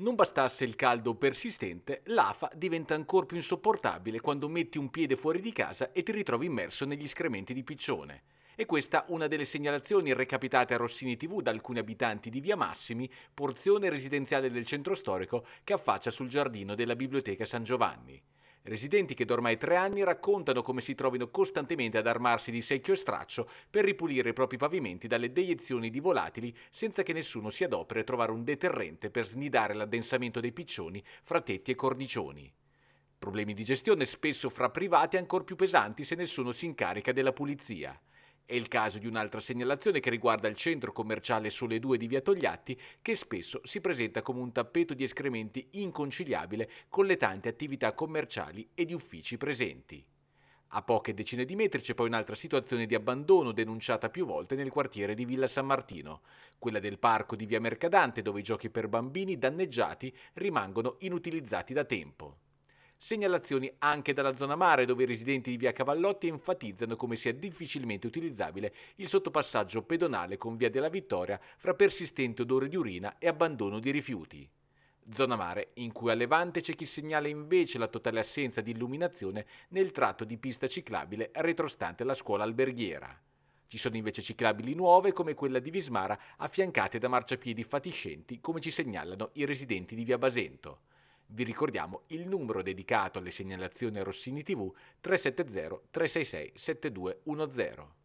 Non bastasse il caldo persistente, l'afa diventa ancora più insopportabile quando metti un piede fuori di casa e ti ritrovi immerso negli scrementi di piccione. E questa una delle segnalazioni recapitate a Rossini TV da alcuni abitanti di Via Massimi, porzione residenziale del centro storico che affaccia sul giardino della Biblioteca San Giovanni. Residenti che da ormai tre anni raccontano come si trovino costantemente ad armarsi di secchio e straccio per ripulire i propri pavimenti dalle deiezioni di volatili senza che nessuno si adoperi a trovare un deterrente per snidare l'addensamento dei piccioni fra tetti e cornicioni. Problemi di gestione spesso fra privati ancora più pesanti se nessuno si incarica della pulizia. È il caso di un'altra segnalazione che riguarda il centro commerciale Sole 2 di Via Togliatti, che spesso si presenta come un tappeto di escrementi inconciliabile con le tante attività commerciali e di uffici presenti. A poche decine di metri c'è poi un'altra situazione di abbandono denunciata più volte nel quartiere di Villa San Martino, quella del parco di Via Mercadante dove i giochi per bambini danneggiati rimangono inutilizzati da tempo. Segnalazioni anche dalla zona mare, dove i residenti di via Cavallotti enfatizzano come sia difficilmente utilizzabile il sottopassaggio pedonale con via della Vittoria fra persistente odore di urina e abbandono di rifiuti zona mare, in cui a Levante c'è chi segnala invece la totale assenza di illuminazione nel tratto di pista ciclabile retrostante la scuola alberghiera. Ci sono invece ciclabili nuove come quella di Vismara affiancate da marciapiedi fatiscenti come ci segnalano i residenti di Via Basento. Vi ricordiamo il numero dedicato alle segnalazioni a Rossini TV 370 366 7210.